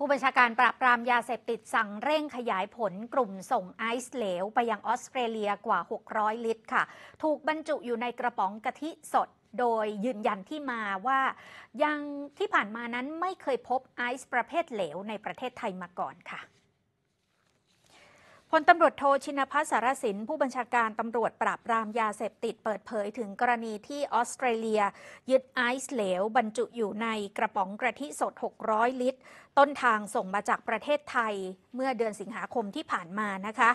ผู้บัญชาการปราบปรามยาเสพติดสั่งเร่งขยายผลกลุ่มส่งไอซ์เหลวไปยังออสเตรเลียกว่า 600 ลิตรค่ะ ถูกบรรจุอยู่ในกระป๋องกะทิสด โดยยืนยันที่มาว่ายังที่ผ่านมานั้นไม่เคยพบไอซ์ประเภทเหลวในประเทศไทยมาก่อนค่ะ พลตำรวจโทชินภัสสารสิน ผู้บัญชาการตำรวจปราบปรามยาเสพติดเปิดเผยถึงกรณีที่ออสเตรเลียยึดไอซ์เหลว บรรจุอยู่ในกระป๋องกระทิสด 600 ลิตรต้นทางส่งมาจากประเทศไทยเมื่อเดือนสิงหาคมที่ผ่านมานะคะ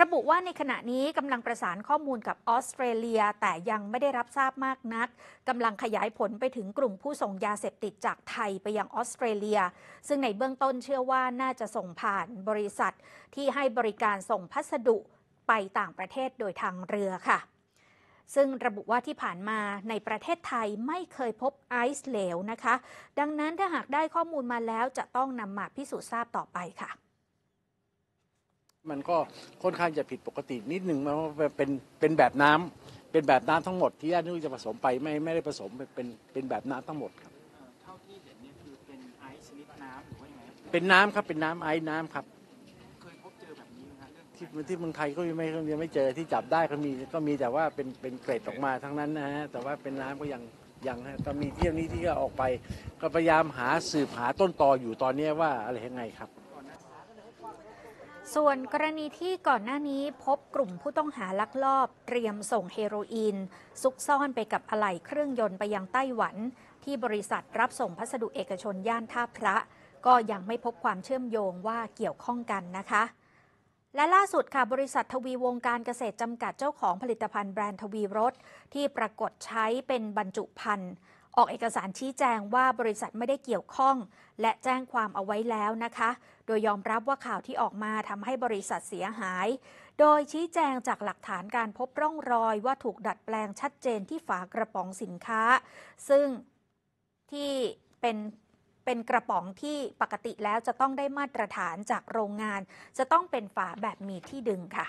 ระบุว่าในขณะนี้กำลังประสานข้อมูลกับออสเตรเลีย แต่ยังไม่ได้รับทราบมากนักกำลังขยายผลไปถึงกลุ่มผู้ส่งยาเสพติดจากไทยไปยังออสเตรเลีย ซึ่งในเบื้องต้นเชื่อว่าน่าจะส่งผ่านบริษัทที่ให้บริการส่งพัสดุไปต่างประเทศโดยทางเรือค่ะซึ่งระบุว่าที่ผ่านมาในประเทศไทยไม่เคยพบไอซ์เหลวนะคะ ดังนั้นถ้าหากได้ข้อมูลมาแล้วจะต้องนำมาพิสูจน์ทราบต่อไปค่ะ มันก็ค่อนข้างจะผิดปกตินิดหนึ่งมันเป็นเป็นแบบน้ำเป็นแบบน้ำทั้งหมดที่ญาตินุ้จะผสมไปไม่ไม่ได้ผสมเป็นเป็นแบบน้ำทั้งหมดครับเท่าที่เห็นนี่คือเป็นไอซ์ชนิดน้ำหรือว่ายังไงเป็นน้ำครับเป็นน้ำไอซ์น้ำครับที่ที่เมืองไทยก็ยังไม่ยังไม่เจอที่จับได้ก็มีก็มีแต่ว่าเป็นเป็นเกรดออกมาทั้งนั้นนะฮะแต่ว่าเป็นน้ำก็ยังยังฮะก็มีเที่ยวนี้ที่ก็ออกไปก็พยายามหาสืบหาต้นตออยู่ตอนนี้ว่าอะไรยังไงครับ ส่วนกรณีที่ก่อนหน้านี้พบกลุ่มผู้ต้องหาลักลอบ เตรียมส่งเฮโรอีนซุกซ่อนไปกับอะไหล่เครื่องยนต์ไปยังไต้หวัน ที่บริษัทรับส่งพัสดุเอกชนย่านท่าพระ ก็ยังไม่พบความเชื่อมโยงว่าเกี่ยวข้องกันนะคะและล่าสุดค่ะบริษัททวีวงการเกษตรจำกัดเจ้าของผลิตภัณฑ์แบรนด์ทวีรถ ที่ปรากฏใช้เป็นบรรจุภัณฑ์ออกเอกสารชี้แจงว่าบริษัทไม่ได้เกี่ยวข้องและแจ้งความเอาไว้แล้วนะคะ โดยยอมรับว่าข่าวที่ออกมาทำให้บริษัทเสียหาย โดยชี้แจงจากหลักฐานการพบร่องรอยว่าถูกดัดแปลงชัดเจนที่ฝากระป๋องสินค้า ซึ่งที่เป็นเป็นกระป๋องที่ปกติแล้วจะต้องได้มาตรฐานจากโรงงาน จะต้องเป็นฝาแบบมีที่ดึงค่ะ